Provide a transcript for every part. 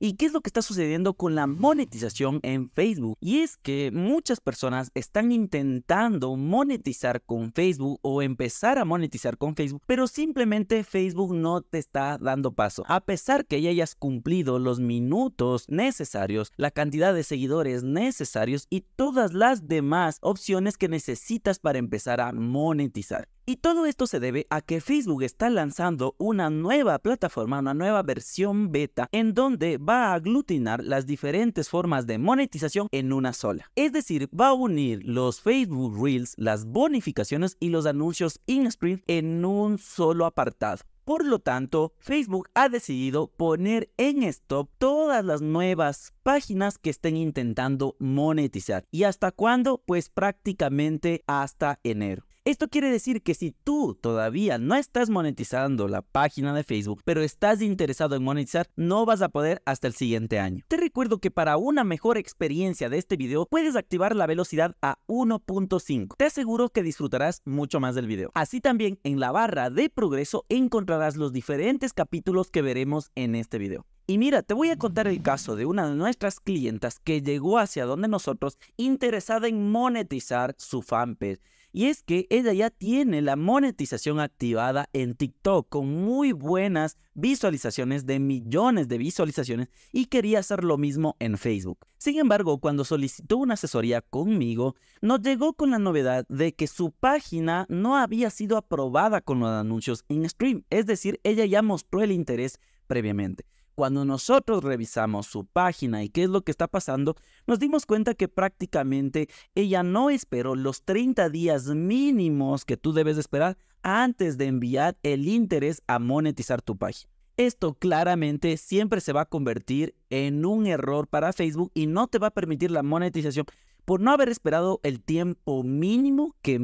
¿Y qué es lo que está sucediendo con la monetización en Facebook? Y es que muchas personas están intentando monetizar con Facebook o empezar a monetizar con Facebook, pero simplemente Facebook no te está dando paso. A pesar que ya hayas cumplido los minutos necesarios, la cantidad de seguidores necesarios y todas las demás opciones que necesitas para empezar a monetizar. Y todo esto se debe a que Facebook está lanzando una nueva plataforma, una nueva versión beta, en donde va a aglutinar las diferentes formas de monetización en una sola. Es decir, va a unir los Facebook Reels, las bonificaciones y los anuncios in-sprint en un solo apartado. Por lo tanto, Facebook ha decidido poner en stop todas las nuevas páginas que estén intentando monetizar. ¿Y hasta cuándo? Pues prácticamente hasta enero. Esto quiere decir que si tú todavía no estás monetizando la página de Facebook, pero estás interesado en monetizar, no vas a poder hasta el siguiente año. Te recuerdo que para una mejor experiencia de este video puedes activar la velocidad a 1.5. Te aseguro que disfrutarás mucho más del video. Así también en la barra de progreso encontrarás los diferentes capítulos que veremos en este video. Y mira, te voy a contar el caso de una de nuestras clientas que llegó hacia donde nosotros interesada en monetizar su fanpage y es que ella ya tiene la monetización activada en TikTok con muy buenas visualizaciones de millones de visualizaciones y quería hacer lo mismo en Facebook. Sin embargo, cuando solicitó una asesoría conmigo, nos llegó con la novedad de que su página no había sido aprobada con los anuncios en stream. Es decir, ella ya mostró el interés previamente. Cuando nosotros revisamos su página y qué es lo que está pasando, nos dimos cuenta que prácticamente ella no esperó los 30 días mínimos que tú debes esperar antes de enviar el interés a monetizar tu página. Esto claramente siempre se va a convertir en un error para Facebook y no te va a permitir la monetización por no haber esperado el tiempo mínimo que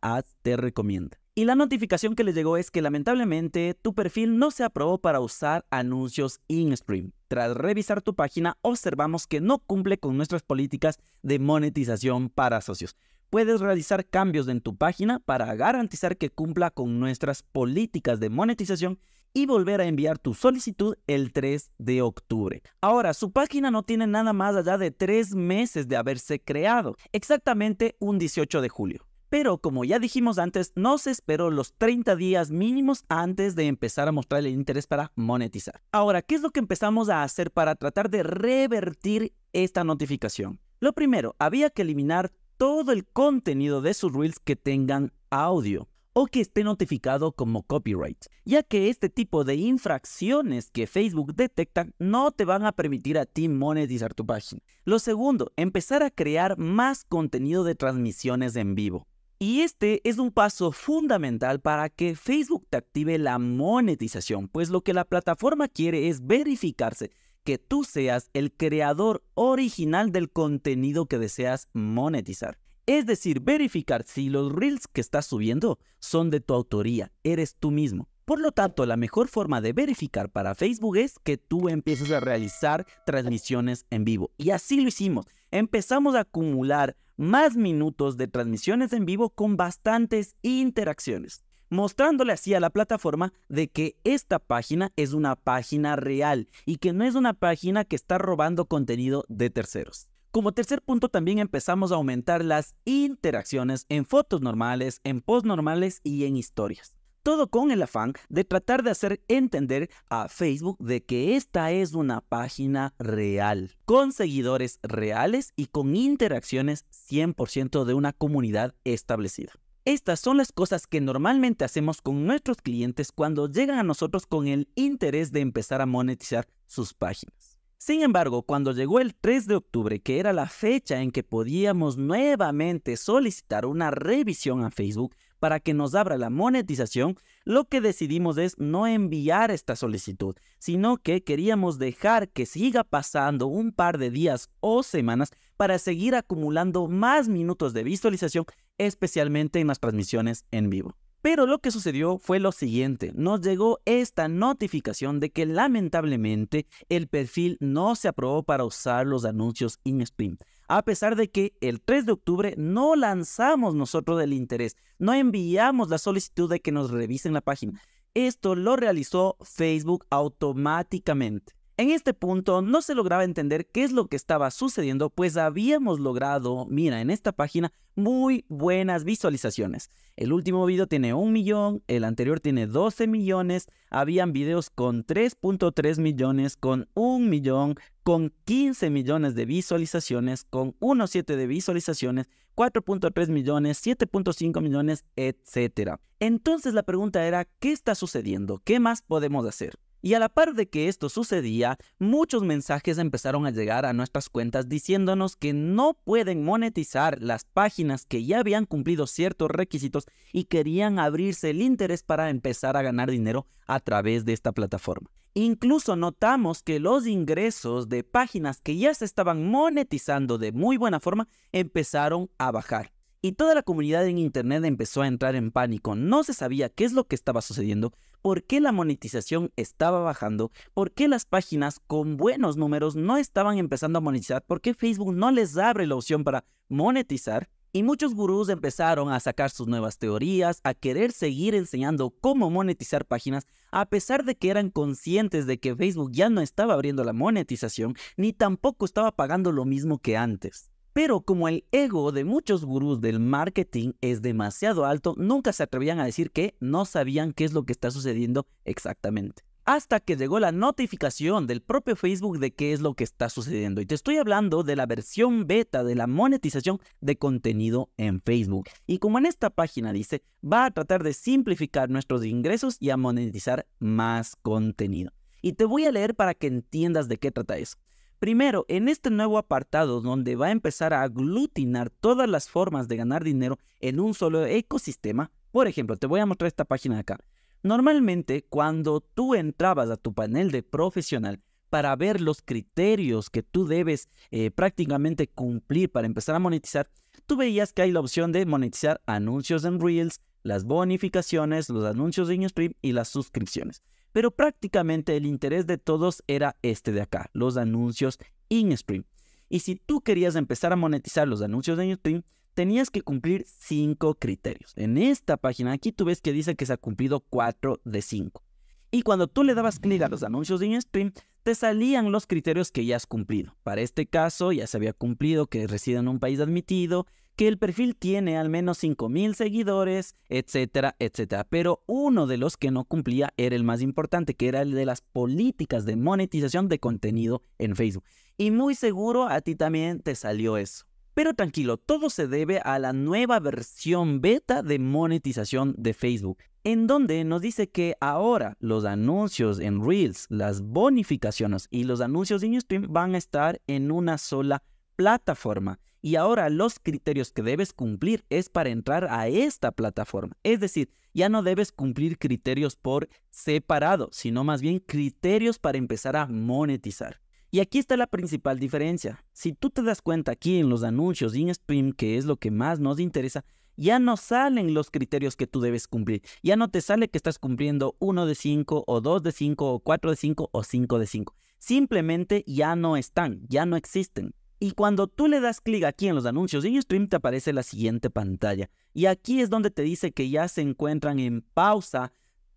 Ads te recomienda y la notificación que le llegó es que lamentablemente tu perfil no se aprobó para usar anuncios in-stream. Tras revisar tu página, observamos que no cumple con nuestras políticas de monetización para socios. Puedes realizar cambios en tu página para garantizar que cumpla con nuestras políticas de monetización y volver a enviar tu solicitud el 3 de octubre. Ahora, su página no tiene nada más allá de tres meses de haberse creado, exactamente un 18 de julio. Pero como ya dijimos antes, no se esperó los 30 días mínimos antes de empezar a mostrar el interés para monetizar. Ahora, ¿qué es lo que empezamos a hacer para tratar de revertir esta notificación? Lo primero, había que eliminar todo el contenido de sus reels que tengan audio o que esté notificado como copyright, ya que este tipo de infracciones que Facebook detecta no te van a permitir a ti monetizar tu página. Lo segundo, empezar a crear más contenido de transmisiones en vivo. Y este es un paso fundamental para que Facebook te active la monetización, pues lo que la plataforma quiere es verificarse que tú seas el creador original del contenido que deseas monetizar. Es decir, verificar si los reels que estás subiendo son de tu autoría, eres tú mismo. Por lo tanto, la mejor forma de verificar para Facebook es que tú empieces a realizar transmisiones en vivo. Y así lo hicimos empezamos a acumular más minutos de transmisiones en vivo con bastantes interacciones, mostrándole así a la plataforma de que esta página es una página real y que no es una página que está robando contenido de terceros. Como tercer punto también empezamos a aumentar las interacciones en fotos normales, en post normales y en historias todo con el afán de tratar de hacer entender a Facebook de que esta es una página real, con seguidores reales y con interacciones 100% de una comunidad establecida. Estas son las cosas que normalmente hacemos con nuestros clientes cuando llegan a nosotros con el interés de empezar a monetizar sus páginas. Sin embargo, cuando llegó el 3 de octubre, que era la fecha en que podíamos nuevamente solicitar una revisión a Facebook, para que nos abra la monetización, lo que decidimos es no enviar esta solicitud, sino que queríamos dejar que siga pasando un par de días o semanas para seguir acumulando más minutos de visualización, especialmente en las transmisiones en vivo. Pero lo que sucedió fue lo siguiente, nos llegó esta notificación de que lamentablemente el perfil no se aprobó para usar los anuncios in-stream a pesar de que el 3 de octubre no lanzamos nosotros el interés, no enviamos la solicitud de que nos revisen la página. Esto lo realizó Facebook automáticamente. En este punto no se lograba entender qué es lo que estaba sucediendo, pues habíamos logrado, mira, en esta página muy buenas visualizaciones. El último video tiene un millón, el anterior tiene 12 millones, habían videos con 3.3 millones, con un millón, con 15 millones de visualizaciones, con 1.7 de visualizaciones, 4.3 millones, 7.5 millones, etc. Entonces la pregunta era, ¿qué está sucediendo? ¿Qué más podemos hacer? Y a la par de que esto sucedía, muchos mensajes empezaron a llegar a nuestras cuentas diciéndonos que no pueden monetizar las páginas que ya habían cumplido ciertos requisitos y querían abrirse el interés para empezar a ganar dinero a través de esta plataforma. Incluso notamos que los ingresos de páginas que ya se estaban monetizando de muy buena forma empezaron a bajar. Y toda la comunidad en Internet empezó a entrar en pánico. No se sabía qué es lo que estaba sucediendo, por qué la monetización estaba bajando, por qué las páginas con buenos números no estaban empezando a monetizar, por qué Facebook no les abre la opción para monetizar. Y muchos gurús empezaron a sacar sus nuevas teorías, a querer seguir enseñando cómo monetizar páginas, a pesar de que eran conscientes de que Facebook ya no estaba abriendo la monetización, ni tampoco estaba pagando lo mismo que antes. Pero como el ego de muchos gurús del marketing es demasiado alto, nunca se atrevían a decir que no sabían qué es lo que está sucediendo exactamente. Hasta que llegó la notificación del propio Facebook de qué es lo que está sucediendo. Y te estoy hablando de la versión beta de la monetización de contenido en Facebook. Y como en esta página dice, va a tratar de simplificar nuestros ingresos y a monetizar más contenido. Y te voy a leer para que entiendas de qué trata eso. Primero, en este nuevo apartado donde va a empezar a aglutinar todas las formas de ganar dinero en un solo ecosistema, por ejemplo, te voy a mostrar esta página de acá. Normalmente, cuando tú entrabas a tu panel de profesional para ver los criterios que tú debes eh, prácticamente cumplir para empezar a monetizar, tú veías que hay la opción de monetizar anuncios en Reels, las bonificaciones, los anuncios en Stream y las suscripciones. Pero prácticamente el interés de todos era este de acá, los anuncios in-stream. Y si tú querías empezar a monetizar los anuncios de stream tenías que cumplir cinco criterios. En esta página aquí tú ves que dice que se ha cumplido cuatro de 5. Y cuando tú le dabas clic a los anuncios de stream te salían los criterios que ya has cumplido. Para este caso ya se había cumplido que reside en un país admitido, que el perfil tiene al menos 5.000 seguidores, etcétera, etcétera. Pero uno de los que no cumplía era el más importante, que era el de las políticas de monetización de contenido en Facebook. Y muy seguro a ti también te salió eso. Pero tranquilo, todo se debe a la nueva versión beta de monetización de Facebook, en donde nos dice que ahora los anuncios en Reels, las bonificaciones y los anuncios en Stream van a estar en una sola plataforma. Y ahora los criterios que debes cumplir es para entrar a esta plataforma. Es decir, ya no debes cumplir criterios por separado, sino más bien criterios para empezar a monetizar. Y aquí está la principal diferencia. Si tú te das cuenta aquí en los anuncios y en Stream, que es lo que más nos interesa, ya no salen los criterios que tú debes cumplir. Ya no te sale que estás cumpliendo 1 de 5 o 2 de 5 o 4 de 5 o 5 de 5. Simplemente ya no están, ya no existen. Y cuando tú le das clic aquí en los anuncios de stream te aparece la siguiente pantalla. Y aquí es donde te dice que ya se encuentran en pausa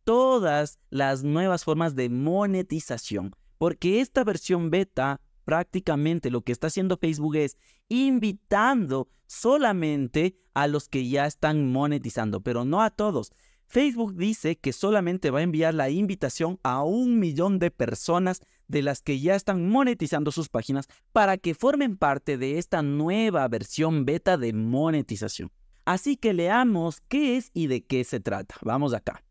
todas las nuevas formas de monetización. Porque esta versión beta prácticamente lo que está haciendo Facebook es invitando solamente a los que ya están monetizando, pero no a todos. Facebook dice que solamente va a enviar la invitación a un millón de personas de las que ya están monetizando sus páginas para que formen parte de esta nueva versión beta de monetización. Así que leamos qué es y de qué se trata. Vamos acá.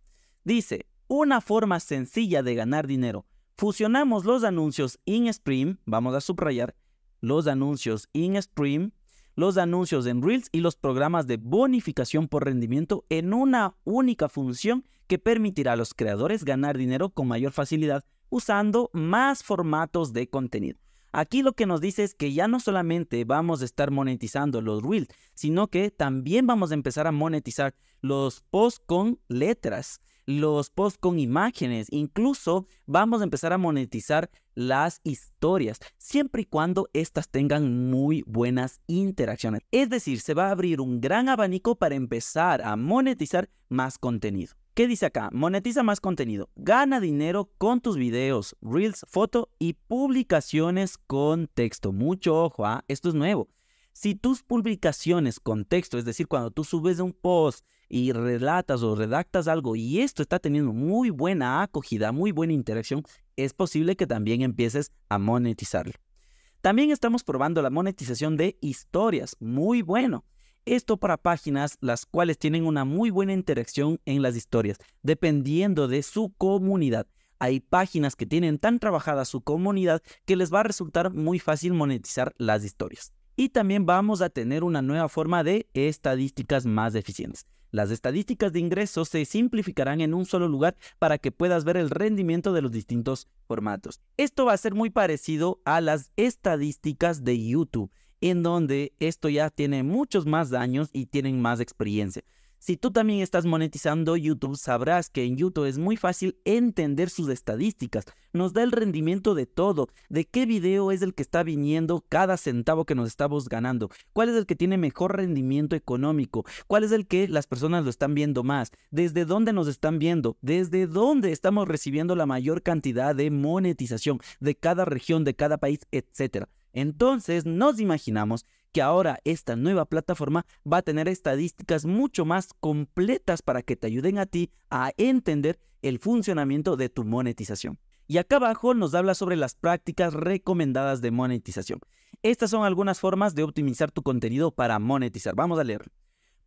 Dice, una forma sencilla de ganar dinero. Fusionamos los anuncios in-stream, vamos a subrayar, los anuncios in-stream, los anuncios en Reels y los programas de bonificación por rendimiento en una única función que permitirá a los creadores ganar dinero con mayor facilidad usando más formatos de contenido. Aquí lo que nos dice es que ya no solamente vamos a estar monetizando los reels, sino que también vamos a empezar a monetizar los posts con letras, los posts con imágenes, incluso vamos a empezar a monetizar las historias, siempre y cuando éstas tengan muy buenas interacciones. Es decir, se va a abrir un gran abanico para empezar a monetizar más contenido. ¿Qué dice acá? Monetiza más contenido. Gana dinero con tus videos, reels, foto y publicaciones con texto. Mucho ojo, ¿ah? esto es nuevo. Si tus publicaciones con texto, es decir, cuando tú subes un post y relatas o redactas algo y esto está teniendo muy buena acogida, muy buena interacción, es posible que también empieces a monetizarlo. También estamos probando la monetización de historias. Muy bueno. Esto para páginas las cuales tienen una muy buena interacción en las historias, dependiendo de su comunidad. Hay páginas que tienen tan trabajada su comunidad que les va a resultar muy fácil monetizar las historias. Y también vamos a tener una nueva forma de estadísticas más eficientes. Las estadísticas de ingresos se simplificarán en un solo lugar para que puedas ver el rendimiento de los distintos formatos. Esto va a ser muy parecido a las estadísticas de YouTube en donde esto ya tiene muchos más años y tienen más experiencia. Si tú también estás monetizando YouTube, sabrás que en YouTube es muy fácil entender sus estadísticas. Nos da el rendimiento de todo, de qué video es el que está viniendo cada centavo que nos estamos ganando, cuál es el que tiene mejor rendimiento económico, cuál es el que las personas lo están viendo más, desde dónde nos están viendo, desde dónde estamos recibiendo la mayor cantidad de monetización de cada región, de cada país, etcétera. Entonces nos imaginamos que ahora esta nueva plataforma va a tener estadísticas mucho más completas para que te ayuden a ti a entender el funcionamiento de tu monetización. Y acá abajo nos habla sobre las prácticas recomendadas de monetización. Estas son algunas formas de optimizar tu contenido para monetizar. Vamos a leer.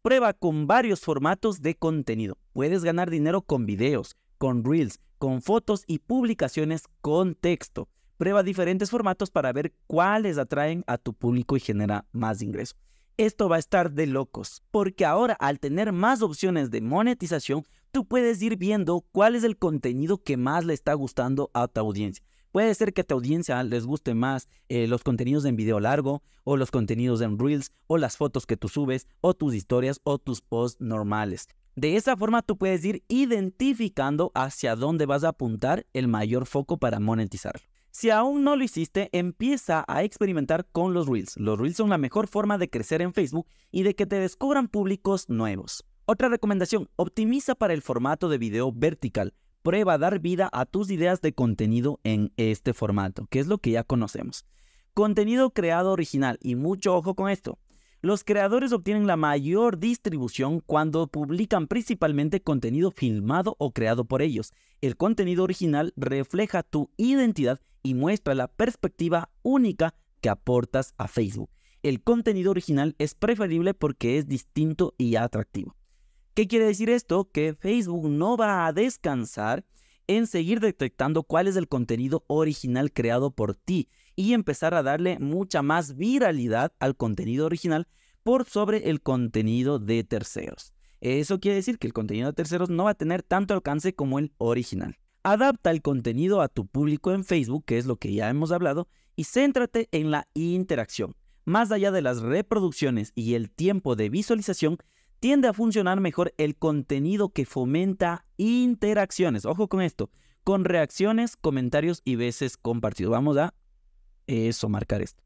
Prueba con varios formatos de contenido. Puedes ganar dinero con videos, con reels, con fotos y publicaciones con texto. Prueba diferentes formatos para ver cuáles atraen a tu público y genera más ingreso. Esto va a estar de locos, porque ahora al tener más opciones de monetización, tú puedes ir viendo cuál es el contenido que más le está gustando a tu audiencia. Puede ser que a tu audiencia les guste más eh, los contenidos en video largo, o los contenidos en reels, o las fotos que tú subes, o tus historias, o tus posts normales. De esa forma tú puedes ir identificando hacia dónde vas a apuntar el mayor foco para monetizarlo. Si aún no lo hiciste, empieza a experimentar con los Reels. Los Reels son la mejor forma de crecer en Facebook y de que te descubran públicos nuevos. Otra recomendación, optimiza para el formato de video vertical. Prueba a dar vida a tus ideas de contenido en este formato, que es lo que ya conocemos. Contenido creado original, y mucho ojo con esto. Los creadores obtienen la mayor distribución cuando publican principalmente contenido filmado o creado por ellos. El contenido original refleja tu identidad y muestra la perspectiva única que aportas a Facebook. El contenido original es preferible porque es distinto y atractivo. ¿Qué quiere decir esto? Que Facebook no va a descansar en seguir detectando cuál es el contenido original creado por ti y empezar a darle mucha más viralidad al contenido original por sobre el contenido de terceros. Eso quiere decir que el contenido de terceros no va a tener tanto alcance como el original. Adapta el contenido a tu público en Facebook, que es lo que ya hemos hablado, y céntrate en la interacción. Más allá de las reproducciones y el tiempo de visualización, tiende a funcionar mejor el contenido que fomenta interacciones. Ojo con esto, con reacciones, comentarios y veces compartidos. Vamos a eso, marcar esto.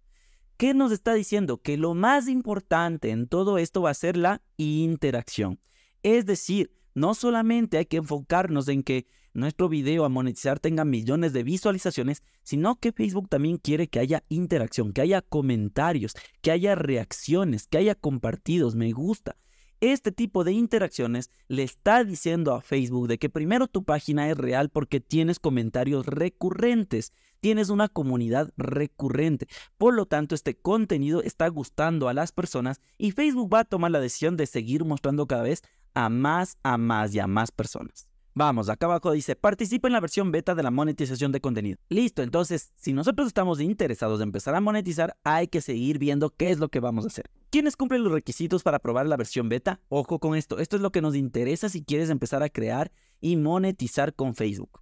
¿Qué nos está diciendo? Que lo más importante en todo esto va a ser la interacción. Es decir, no solamente hay que enfocarnos en que nuestro video a monetizar tenga millones de visualizaciones, sino que Facebook también quiere que haya interacción, que haya comentarios, que haya reacciones, que haya compartidos, me gusta. Este tipo de interacciones le está diciendo a Facebook de que primero tu página es real porque tienes comentarios recurrentes, tienes una comunidad recurrente. Por lo tanto, este contenido está gustando a las personas y Facebook va a tomar la decisión de seguir mostrando cada vez a más, a más y a más personas. Vamos, acá abajo dice, participa en la versión beta de la monetización de contenido. Listo, entonces, si nosotros estamos interesados de empezar a monetizar, hay que seguir viendo qué es lo que vamos a hacer. ¿Quiénes cumplen los requisitos para probar la versión beta? Ojo con esto, esto es lo que nos interesa si quieres empezar a crear y monetizar con Facebook.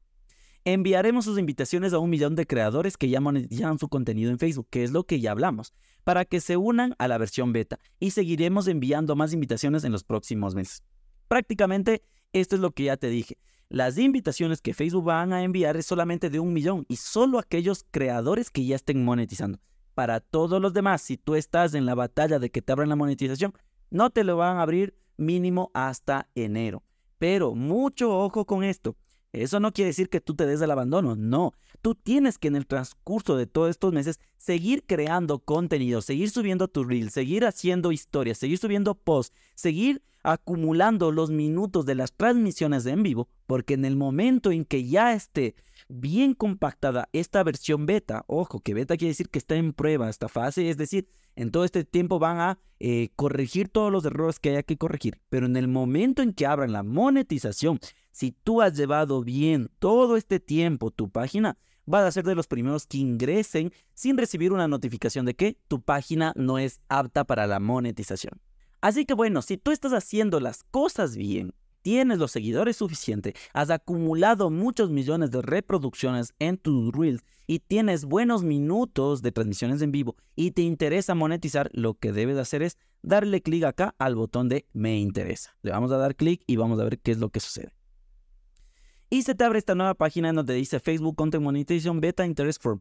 Enviaremos sus invitaciones a un millón de creadores que ya monetizan su contenido en Facebook, que es lo que ya hablamos, para que se unan a la versión beta y seguiremos enviando más invitaciones en los próximos meses. Prácticamente esto es lo que ya te dije. Las invitaciones que Facebook van a enviar es solamente de un millón y solo aquellos creadores que ya estén monetizando. Para todos los demás, si tú estás en la batalla de que te abran la monetización, no te lo van a abrir mínimo hasta enero. Pero mucho ojo con esto. Eso no quiere decir que tú te des el abandono, no. Tú tienes que en el transcurso de todos estos meses seguir creando contenido, seguir subiendo tu reel, seguir haciendo historias, seguir subiendo posts, seguir acumulando los minutos de las transmisiones en vivo, porque en el momento en que ya esté bien compactada esta versión beta, ojo, que beta quiere decir que está en prueba esta fase, es decir, en todo este tiempo van a eh, corregir todos los errores que haya que corregir, pero en el momento en que abran la monetización, si tú has llevado bien todo este tiempo tu página, vas a ser de los primeros que ingresen sin recibir una notificación de que tu página no es apta para la monetización. Así que bueno, si tú estás haciendo las cosas bien, tienes los seguidores suficientes, has acumulado muchos millones de reproducciones en tu reels y tienes buenos minutos de transmisiones en vivo y te interesa monetizar, lo que debes hacer es darle clic acá al botón de me interesa. Le vamos a dar clic y vamos a ver qué es lo que sucede y se te abre esta nueva página donde dice Facebook Content Monetization Beta Interest Form.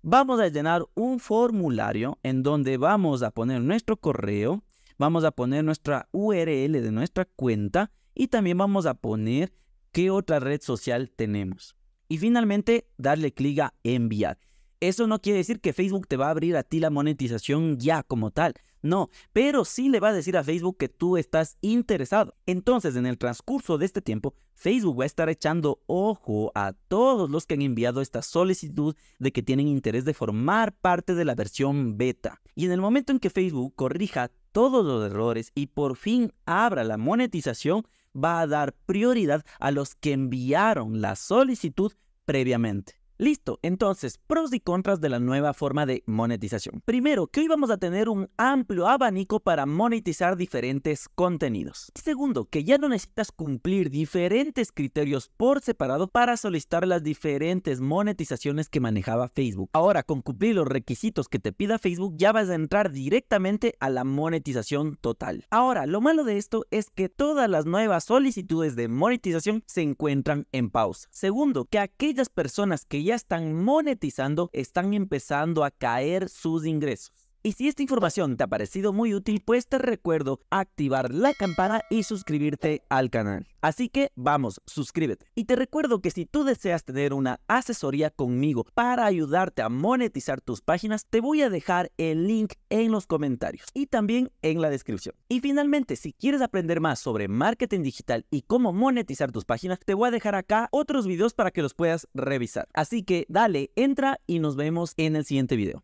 Vamos a llenar un formulario en donde vamos a poner nuestro correo, vamos a poner nuestra URL de nuestra cuenta y también vamos a poner qué otra red social tenemos. Y finalmente, darle clic a enviar. Eso no quiere decir que Facebook te va a abrir a ti la monetización ya como tal, no, pero sí le va a decir a Facebook que tú estás interesado. Entonces, en el transcurso de este tiempo, Facebook va a estar echando ojo a todos los que han enviado esta solicitud de que tienen interés de formar parte de la versión beta. Y en el momento en que Facebook corrija todos los errores y por fin abra la monetización, va a dar prioridad a los que enviaron la solicitud previamente. Listo, entonces, pros y contras de la nueva forma de monetización. Primero, que hoy vamos a tener un amplio abanico para monetizar diferentes contenidos. Segundo, que ya no necesitas cumplir diferentes criterios por separado para solicitar las diferentes monetizaciones que manejaba Facebook. Ahora, con cumplir los requisitos que te pida Facebook, ya vas a entrar directamente a la monetización total. Ahora, lo malo de esto es que todas las nuevas solicitudes de monetización se encuentran en pausa. Segundo, que aquellas personas que ya están monetizando, están empezando a caer sus ingresos. Y si esta información te ha parecido muy útil, pues te recuerdo activar la campana y suscribirte al canal. Así que vamos, suscríbete. Y te recuerdo que si tú deseas tener una asesoría conmigo para ayudarte a monetizar tus páginas, te voy a dejar el link en los comentarios y también en la descripción. Y finalmente, si quieres aprender más sobre marketing digital y cómo monetizar tus páginas, te voy a dejar acá otros videos para que los puedas revisar. Así que dale, entra y nos vemos en el siguiente video.